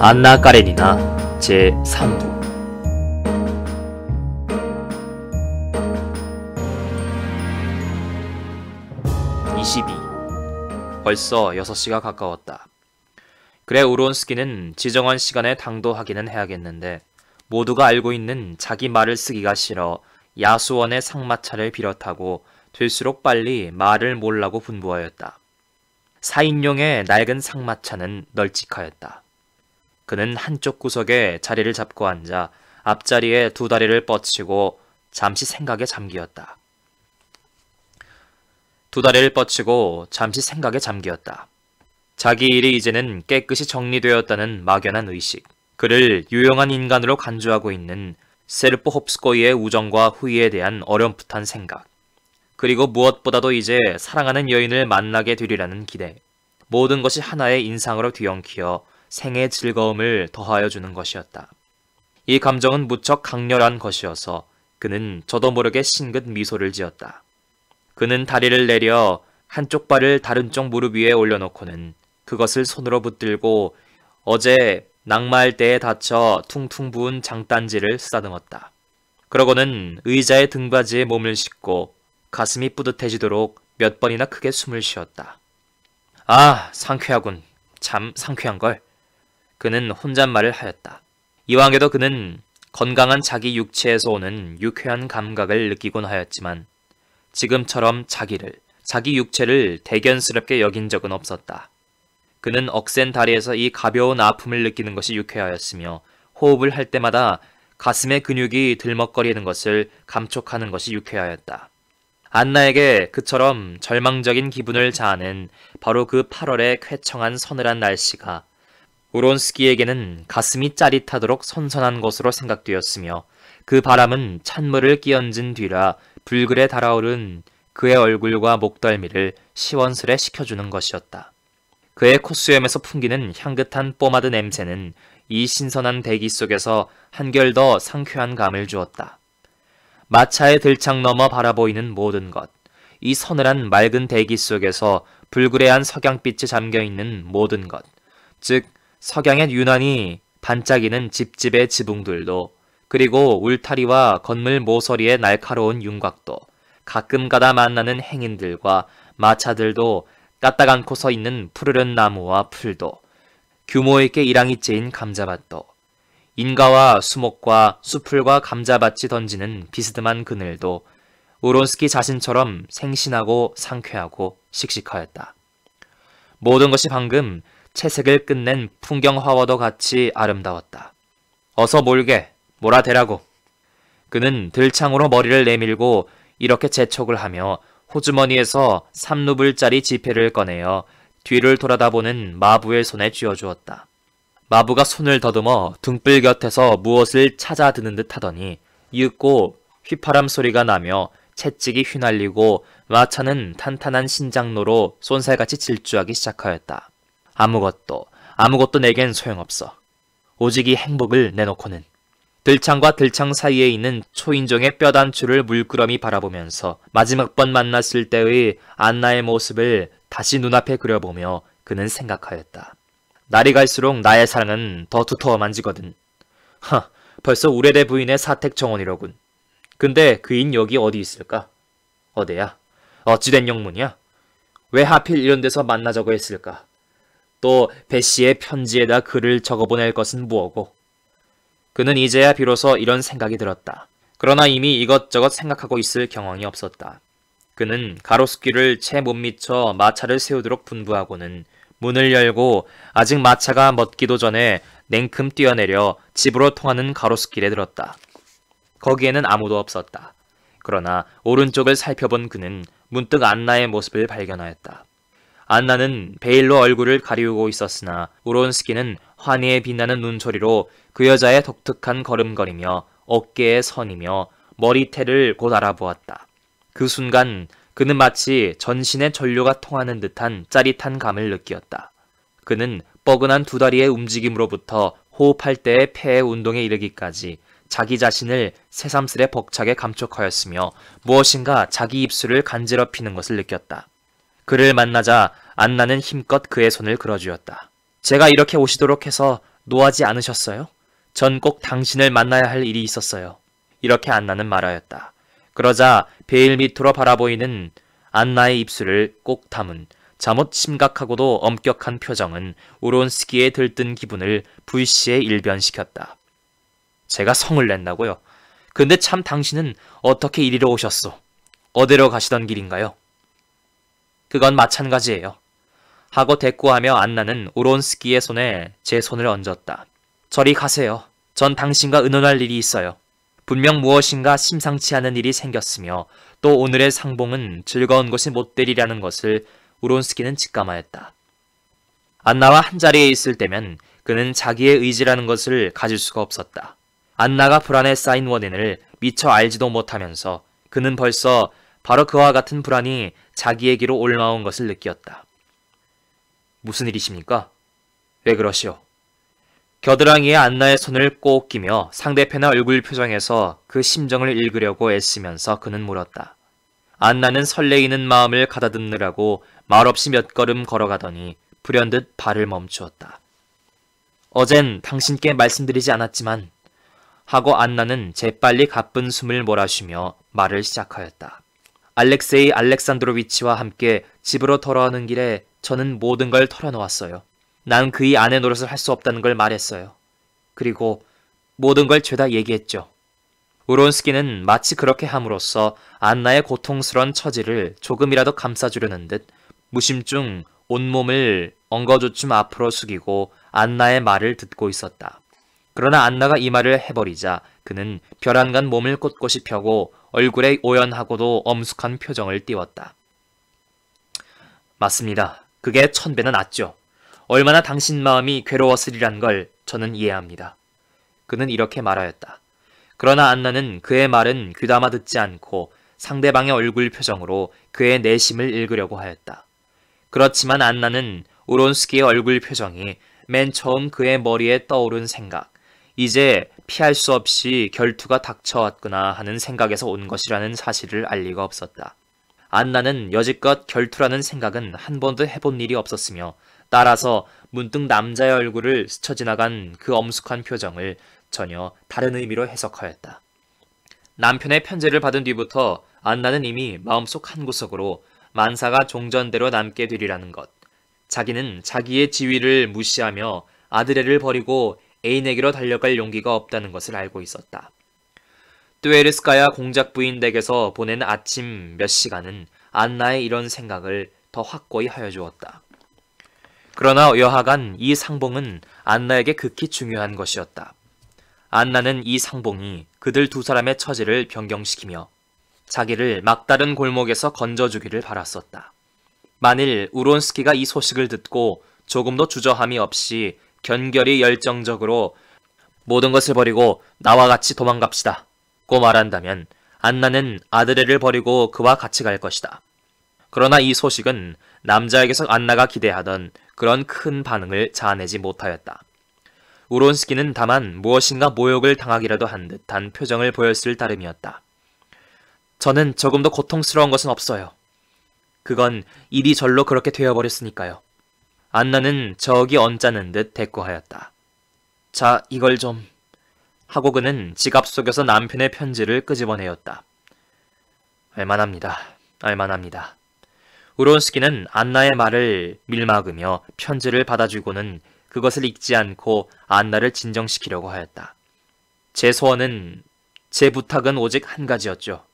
안나 까레니나 제3부 22. 벌써 6시가 가까웠다. 그래 우론스키는 지정한 시간에 당도하기는 해야겠는데 모두가 알고 있는 자기 말을 쓰기가 싫어 야수원의 상마차를 비롯하고 될수록 빨리 말을 몰라고 분부하였다. 4인용의 낡은 상마차는 널찍하였다. 그는 한쪽 구석에 자리를 잡고 앉아 앞자리에 두 다리를 뻗치고 잠시 생각에 잠기었다. 두 다리를 뻗치고 잠시 생각에 잠기었다. 자기 일이 이제는 깨끗이 정리되었다는 막연한 의식. 그를 유용한 인간으로 간주하고 있는 세르포 홉스코이의 우정과 후의에 대한 어렴풋한 생각. 그리고 무엇보다도 이제 사랑하는 여인을 만나게 되리라는 기대. 모든 것이 하나의 인상으로 뒤엉키어 생의 즐거움을 더하여 주는 것이었다. 이 감정은 무척 강렬한 것이어서 그는 저도 모르게 싱긋 미소를 지었다. 그는 다리를 내려 한쪽 발을 다른 쪽 무릎 위에 올려놓고는 그것을 손으로 붙들고 어제 낙마할 때에 다쳐 퉁퉁 부은 장단지를 쓰다듬었다. 그러고는 의자의 등받이에 몸을 싣고 가슴이 뿌듯해지도록 몇 번이나 크게 숨을 쉬었다. 아, 상쾌하군. 참 상쾌한걸. 그는 혼잣말을 하였다. 이왕에도 그는 건강한 자기 육체에서 오는 유쾌한 감각을 느끼곤 하였지만 지금처럼 자기를, 자기 육체를 대견스럽게 여긴 적은 없었다. 그는 억센 다리에서 이 가벼운 아픔을 느끼는 것이 유쾌하였으며 호흡을 할 때마다 가슴의 근육이 들먹거리는 것을 감촉하는 것이 유쾌하였다. 안나에게 그처럼 절망적인 기분을 자아낸 바로 그 8월의 쾌청한 서늘한 날씨가 우론스키에게는 가슴이 짜릿하도록 선선한 것으로 생각되었으며 그 바람은 찬물을 끼얹은 뒤라 불글에 달아오른 그의 얼굴과 목덜미를 시원스레 식혀주는 것이었다. 그의 콧수염에서 풍기는 향긋한 뽀마드 냄새는 이 신선한 대기 속에서 한결 더 상쾌한 감을 주었다. 마차의 들창 넘어 바라보이는 모든 것, 이 서늘한 맑은 대기 속에서 불그레한 석양빛이 잠겨있는 모든 것, 즉 석양엔 유난히 반짝이는 집집의 지붕들도 그리고 울타리와 건물 모서리의 날카로운 윤곽도 가끔가다 만나는 행인들과 마차들도 까딱 안고서 있는 푸르른 나무와 풀도 규모 있게 이랑이 째인 감자밭도 인가와 수목과 수풀과 감자밭이 던지는 비스듬한 그늘도 우론스키 자신처럼 생신하고 상쾌하고 씩씩하였다. 모든 것이 방금 채색을 끝낸 풍경화와도 같이 아름다웠다. 어서 몰게, 몰아대라고. 그는 들창으로 머리를 내밀고 이렇게 재촉을 하며 호주머니에서 3루블짜리 지폐를 꺼내어 뒤를 돌아다보는 마부의 손에 쥐어주었다. 마부가 손을 더듬어 등불 곁에서 무엇을 찾아 드는 듯 하더니 이윽고 휘파람 소리가 나며 채찍이 휘날리고 마차는 탄탄한 신장로로 쏜살같이 질주하기 시작하였다. 아무것도, 아무것도 내겐 소용없어. 오직 이 행복을 내놓고는 들창과 들창 사이에 있는 초인종의 뼈단추를 물끄러미 바라보면서 마지막 번 만났을 때의 안나의 모습을 다시 눈앞에 그려보며 그는 생각하였다. 날이 갈수록 나의 사랑은 더 두터워만지거든. 하, 벌써 우레대 부인의 사택 정원이로군. 근데 그인 여기 어디 있을까? 어디야? 어찌된 영문이야? 왜 하필 이런 데서 만나자고 했을까? 또 배씨의 편지에다 글을 적어보낼 것은 무엇고 그는 이제야 비로소 이런 생각이 들었다. 그러나 이미 이것저것 생각하고 있을 경황이 없었다. 그는 가로수길을 채 못 미쳐 마차를 세우도록 분부하고는 문을 열고 아직 마차가 멎기도 전에 냉큼 뛰어내려 집으로 통하는 가로수길에 들었다. 거기에는 아무도 없었다. 그러나 오른쪽을 살펴본 그는 문득 안나의 모습을 발견하였다. 안나는 베일로 얼굴을 가리우고 있었으나 우론스키는 환희에 빛나는 눈초리로 그 여자의 독특한 걸음걸이며 어깨에 선이며 머리태를 곧 알아보았다. 그 순간 그는 마치 전신의 전류가 통하는 듯한 짜릿한 감을 느꼈다. 그는 뻐근한 두 다리의 움직임으로부터 호흡할 때의 폐의 운동에 이르기까지 자기 자신을 새삼스레 벅차게 감촉하였으며 무엇인가 자기 입술을 간지럽히는 것을 느꼈다. 그를 만나자 안나는 힘껏 그의 손을 그어주었다. 제가 이렇게 오시도록 해서 노하지 않으셨어요? 전 꼭 당신을 만나야 할 일이 있었어요. 이렇게 안나는 말하였다. 그러자 베일 밑으로 바라보이는 안나의 입술을 꼭 담은 잠옷 심각하고도 엄격한 표정은 우론스키의 들뜬 기분을 불씨에 일변시켰다. 제가 성을 냈나고요 근데 참 당신은 어떻게 이리로 오셨소? 어디로 가시던 길인가요? 그건 마찬가지예요. 하고 대꾸하며 안나는 우론스키의 손에 제 손을 얹었다. 저리 가세요. 전 당신과 의논할 일이 있어요. 분명 무엇인가 심상치 않은 일이 생겼으며 또 오늘의 상봉은 즐거운 것이 못 되리라는 것을 우론스키는 직감하였다. 안나와 한자리에 있을 때면 그는 자기의 의지라는 것을 가질 수가 없었다. 안나가 불안에 쌓인 원인을 미처 알지도 못하면서 그는 벌써 바로 그와 같은 불안이 자기에게로 올라온 것을 느꼈다. 무슨 일이십니까? 왜 그러시오? 겨드랑이에 안나의 손을 꼭 끼며 상대편의 얼굴 표정에서 그 심정을 읽으려고 애쓰면서 그는 물었다. 안나는 설레이는 마음을 가다듬느라고 말없이 몇 걸음 걸어가더니 불현듯 발을 멈추었다. 어젠 당신께 말씀드리지 않았지만 하고 안나는 재빨리 가쁜 숨을 몰아쉬며 말을 시작하였다. 알렉세이 알렉산드로비치와 함께 집으로 돌아오는 길에 저는 모든 걸 털어놓았어요. 난 그의 아내 노릇을 할 수 없다는 걸 말했어요. 그리고 모든 걸 죄다 얘기했죠. 우론스키는 마치 그렇게 함으로써 안나의 고통스러운 처지를 조금이라도 감싸주려는 듯 무심중 온몸을 엉거주춤 앞으로 숙이고 안나의 말을 듣고 있었다. 그러나 안나가 이 말을 해버리자 그는 벼란간 몸을 꼿꼿이 펴고 얼굴에 오연하고도 엄숙한 표정을 띄웠다. 맞습니다. 그게 천배나 낫죠. 얼마나 당신 마음이 괴로웠으리란 걸 저는 이해합니다. 그는 이렇게 말하였다. 그러나 안나는 그의 말은 귀담아 듣지 않고 상대방의 얼굴 표정으로 그의 내심을 읽으려고 하였다. 그렇지만 안나는 우론스키의 얼굴 표정이 맨 처음 그의 머리에 떠오른 생각, 이제 피할 수 없이 결투가 닥쳐왔구나 하는 생각에서 온 것이라는 사실을 알 리가 없었다. 안나는 여지껏 결투라는 생각은 한 번도 해본 일이 없었으며 따라서 문득 남자의 얼굴을 스쳐 지나간 그 엄숙한 표정을 전혀 다른 의미로 해석하였다. 남편의 편지를 받은 뒤부터 안나는 이미 마음속 한구석으로 만사가 종전대로 남게 되리라는 것, 자기는 자기의 지위를 무시하며 아들애를 버리고 애인에게로 달려갈 용기가 없다는 것을 알고 있었다. 뚜에르스카야 공작 부인 댁에서 보낸 아침 몇 시간은 안나의 이런 생각을 더 확고히 하여 주었다. 그러나 여하간 이 상봉은 안나에게 극히 중요한 것이었다. 안나는 이 상봉이 그들 두 사람의 처지를 변경시키며 자기를 막다른 골목에서 건져주기를 바랐었다. 만일 우론스키가 이 소식을 듣고 조금도 주저함이 없이 견결이 열정적으로 모든 것을 버리고 나와 같이 도망갑시다. 고 말한다면 안나는 아드레를 버리고 그와 같이 갈 것이다. 그러나 이 소식은 남자에게서 안나가 기대하던 그런 큰 반응을 자아내지 못하였다. 우론스키는 다만 무엇인가 모욕을 당하기라도 한 듯한 표정을 보였을 따름이었다. 저는 조금도 고통스러운 것은 없어요. 그건 일이 절로 그렇게 되어버렸으니까요. 안나는 저기 언짢은 듯 대꾸하였다. 자, 이걸 좀... 하고 그는 지갑 속에서 남편의 편지를 끄집어내었다. 알만합니다. 알만합니다. 우론스키는 안나의 말을 밀막으며 편지를 받아주고는 그것을 읽지 않고 안나를 진정시키려고 하였다. 제 소원은, 제 부탁은 오직 한 가지였죠.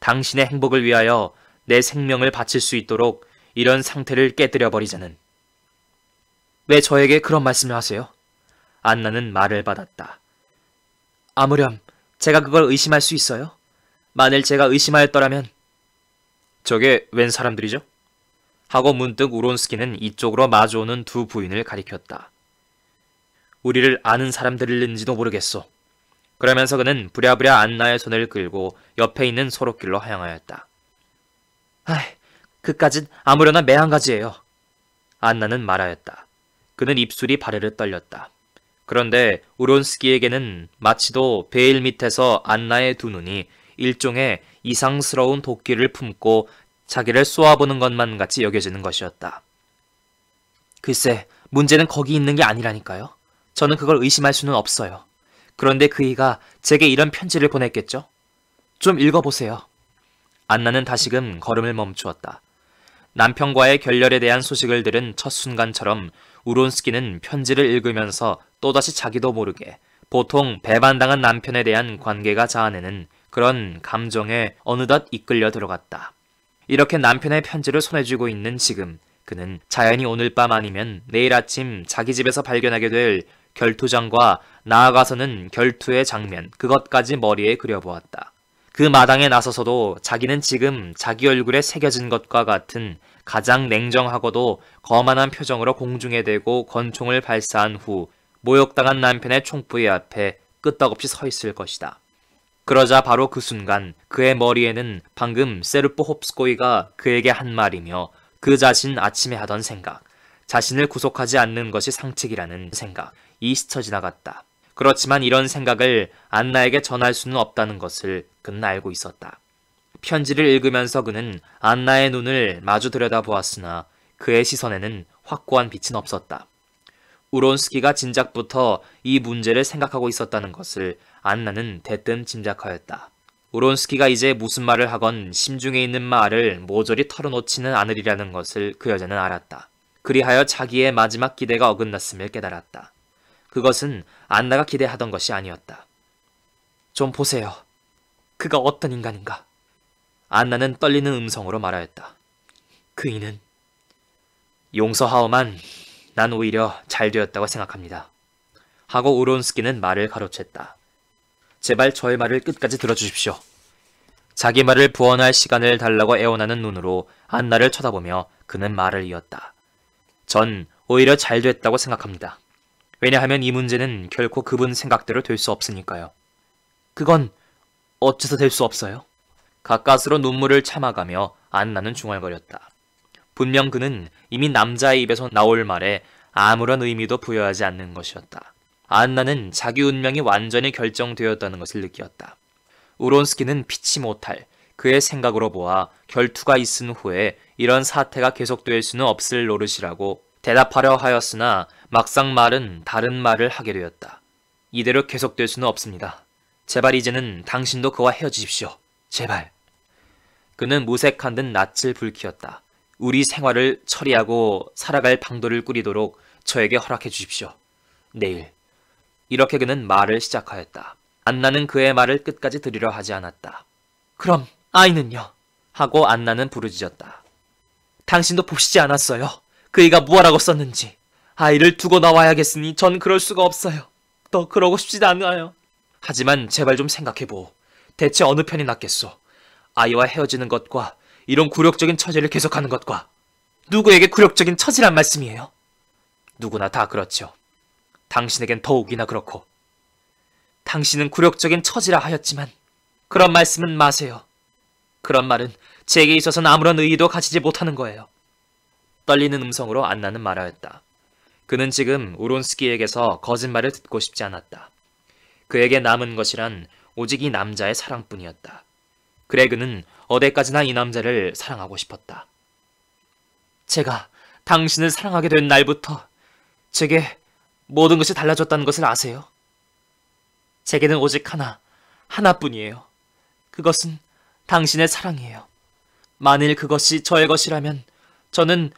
당신의 행복을 위하여 내 생명을 바칠 수 있도록 이런 상태를 깨뜨려 버리자는 왜 저에게 그런 말씀을 하세요? 안나는 말을 받았다. 아무렴, 제가 그걸 의심할 수 있어요? 만일 제가 의심하였더라면... 저게 웬 사람들이죠? 하고 문득 우론스키는 이쪽으로 마주오는 두 부인을 가리켰다. 우리를 아는 사람들일는지도 모르겠소. 그러면서 그는 부랴부랴 안나의 손을 끌고 옆에 있는 소로길로 하향하였다. 아이, 그까진 아무려나 매한 가지예요. 안나는 말하였다. 그는 입술이 바르르 떨렸다. 그런데 우론스키에게는 마치도 베일 밑에서 안나의 두 눈이 일종의 이상스러운 도끼를 품고 자기를 쏘아보는 것만 같이 여겨지는 것이었다. 글쎄, 문제는 거기 있는 게 아니라니까요. 저는 그걸 의심할 수는 없어요. 그런데 그이가 제게 이런 편지를 보냈겠죠? 좀 읽어보세요. 안나는 다시금 걸음을 멈추었다. 남편과의 결렬에 대한 소식을 들은 첫 순간처럼 우론스키는 편지를 읽으면서 또다시 자기도 모르게 보통 배반당한 남편에 대한 관계가 자아내는 그런 감정에 어느덧 이끌려 들어갔다. 이렇게 남편의 편지를 손에 쥐고 있는 지금 그는 자연히 오늘 밤 아니면 내일 아침 자기 집에서 발견하게 될 결투장과 나아가서는 결투의 장면 그것까지 머리에 그려보았다. 그 마당에 나서서도 자기는 지금 자기 얼굴에 새겨진 것과 같은 가장 냉정하고도 거만한 표정으로 공중에 대고 권총을 발사한 후 모욕당한 남편의 총부의 앞에 끄떡없이 서 있을 것이다. 그러자 바로 그 순간 그의 머리에는 방금 세르포 홉스코이가 그에게 한 말이며 그 자신 아침에 하던 생각, 자신을 구속하지 않는 것이 상책이라는 생각, 이 스쳐 지나갔다. 그렇지만 이런 생각을 안나에게 전할 수는 없다는 것을 그는 알고 있었다. 편지를 읽으면서 그는 안나의 눈을 마주 들여다보았으나 그의 시선에는 확고한 빛은 없었다. 우론스키가 진작부터 이 문제를 생각하고 있었다는 것을 안나는 대뜸 짐작하였다. 우론스키가 이제 무슨 말을 하건 심중에 있는 말을 모조리 털어놓지는 않으리라는 것을 그 여자는 알았다. 그리하여 자기의 마지막 기대가 어긋났음을 깨달았다. 그것은 안나가 기대하던 것이 아니었다. 좀 보세요. 그가 어떤 인간인가? 안나는 떨리는 음성으로 말하였다. 그이는 용서하오만 난 오히려 잘 되었다고 생각합니다. 하고 우론스키는 말을 가로챘다. 제발 저의 말을 끝까지 들어주십시오. 자기 말을 부언할 시간을 달라고 애원하는 눈으로 안나를 쳐다보며 그는 말을 이었다. 전 오히려 잘 됐다고 생각합니다. 왜냐하면 이 문제는 결코 그분 생각대로 될 수 없으니까요. 그건 어째서 될 수 없어요? 가까스로 눈물을 참아가며 안나는 중얼거렸다. 분명 그는 이미 남자의 입에서 나올 말에 아무런 의미도 부여하지 않는 것이었다. 안나는 자기 운명이 완전히 결정되었다는 것을 느꼈다. 우론스키는 피치 못할 그의 생각으로 보아 결투가 있은 후에 이런 사태가 계속될 수는 없을 노릇이라고 대답하려 하였으나 막상 말은 다른 말을 하게 되었다. 이대로 계속될 수는 없습니다. 제발 이제는 당신도 그와 헤어지십시오. 제발. 그는 무색한 듯 낯을 불키었다. 우리 생활을 처리하고 살아갈 방도를 꾸리도록 저에게 허락해 주십시오. 내일. 이렇게 그는 말을 시작하였다. 안나는 그의 말을 끝까지 들으려 하지 않았다. 그럼 아이는요? 하고 안나는 부르짖었다. 당신도 보시지 않았어요? 그이가 무엇라고 썼는지 아이를 두고 나와야겠으니 전 그럴 수가 없어요. 더 그러고 싶지도 않아요. 하지만 제발 좀 생각해보오. 대체 어느 편이 낫겠소? 아이와 헤어지는 것과 이런 굴욕적인 처지를 계속하는 것과 누구에게 굴욕적인 처지란 말씀이에요? 누구나 다 그렇죠. 당신에겐 더욱이나 그렇고 당신은 굴욕적인 처지라 하였지만 그런 말씀은 마세요. 그런 말은 제게 있어서는 아무런 의의도 가지지 못하는 거예요. 떨리는 음성으로 안나는 말하였다. 그는 지금 우론스키에게서 거짓말을 듣고 싶지 않았다. 그에게 남은 것이란 오직 이 남자의 사랑뿐이었다. 그레 그는 어디까지나 이 남자를 사랑하고 싶었다. 제가 당신을 사랑하게 된 날부터 제게 모든 것이 달라졌다는 것을 아세요? 제게는 오직 하나, 하나뿐이에요. 그것은 당신의 사랑이에요. 만일 그것이 저의 것이라면 저는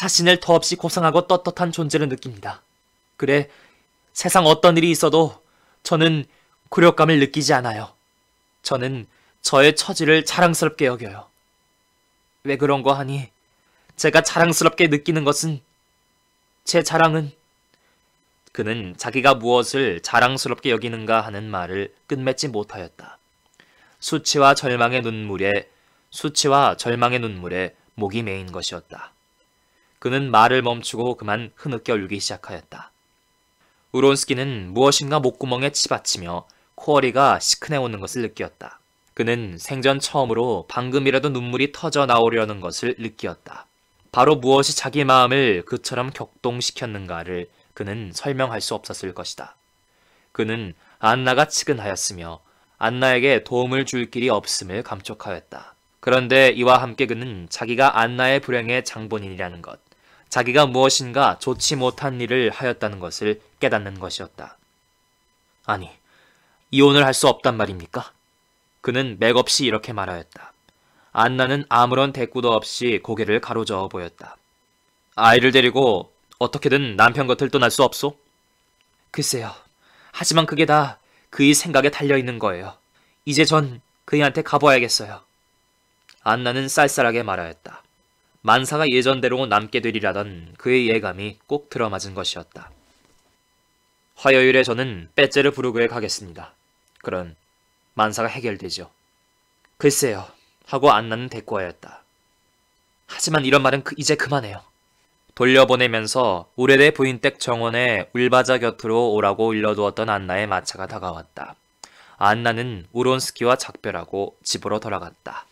자신을 더없이 고상하고 떳떳한 존재를 느낍니다. 그래 세상 어떤 일이 있어도 저는 굴욕감을 느끼지 않아요. 저는 저의 처지를 자랑스럽게 여겨요. 왜그런거 하니 제가 자랑스럽게 느끼는 것은 제 자랑은 그는 자기가 무엇을 자랑스럽게 여기는가 하는 말을 끝맺지 못하였다. 수치와 절망의 눈물에 수치와 절망의 눈물에 목이 메인 것이었다. 그는 말을 멈추고 그만 흐느껴 울기 시작하였다. 우론스키는 무엇인가 목구멍에 치받치며 코어리가 시큰해오는 것을 느꼈다. 그는 생전 처음으로 방금이라도 눈물이 터져 나오려는 것을 느꼈다 바로 무엇이 자기 마음을 그처럼 격동시켰는가를 그는 설명할 수 없었을 것이다. 그는 안나가 측은하였으며 안나에게 도움을 줄 길이 없음을 감촉하였다. 그런데 이와 함께 그는 자기가 안나의 불행의 장본인이라는 것, 자기가 무엇인가 좋지 못한 일을 하였다는 것을 깨닫는 것이었다. 아니, 이혼을 할 수 없단 말입니까? 그는 맥없이 이렇게 말하였다. 안나는 아무런 대꾸도 없이 고개를 가로저어 보였다. 아이를 데리고 어떻게든 남편 곁을 떠날 수 없소? 글쎄요. 하지만 그게 다 그의 생각에 달려있는 거예요. 이제 전 그이한테 가봐야겠어요. 안나는 쌀쌀하게 말하였다. 만사가 예전대로 남게 되리라던 그의 예감이 꼭 들어맞은 것이었다. 화요일에 저는 빼째를 부르고에 가겠습니다. 그런 만사가 해결되죠. 글쎄요 하고 안나는 대꾸하였다. 하지만 이런 말은 그 이제 그만해요. 돌려보내면서 우레대 부인댁 정원의 울바자 곁으로 오라고 올려두었던 안나의 마차가 다가왔다. 안나는 우론스키와 작별하고 집으로 돌아갔다.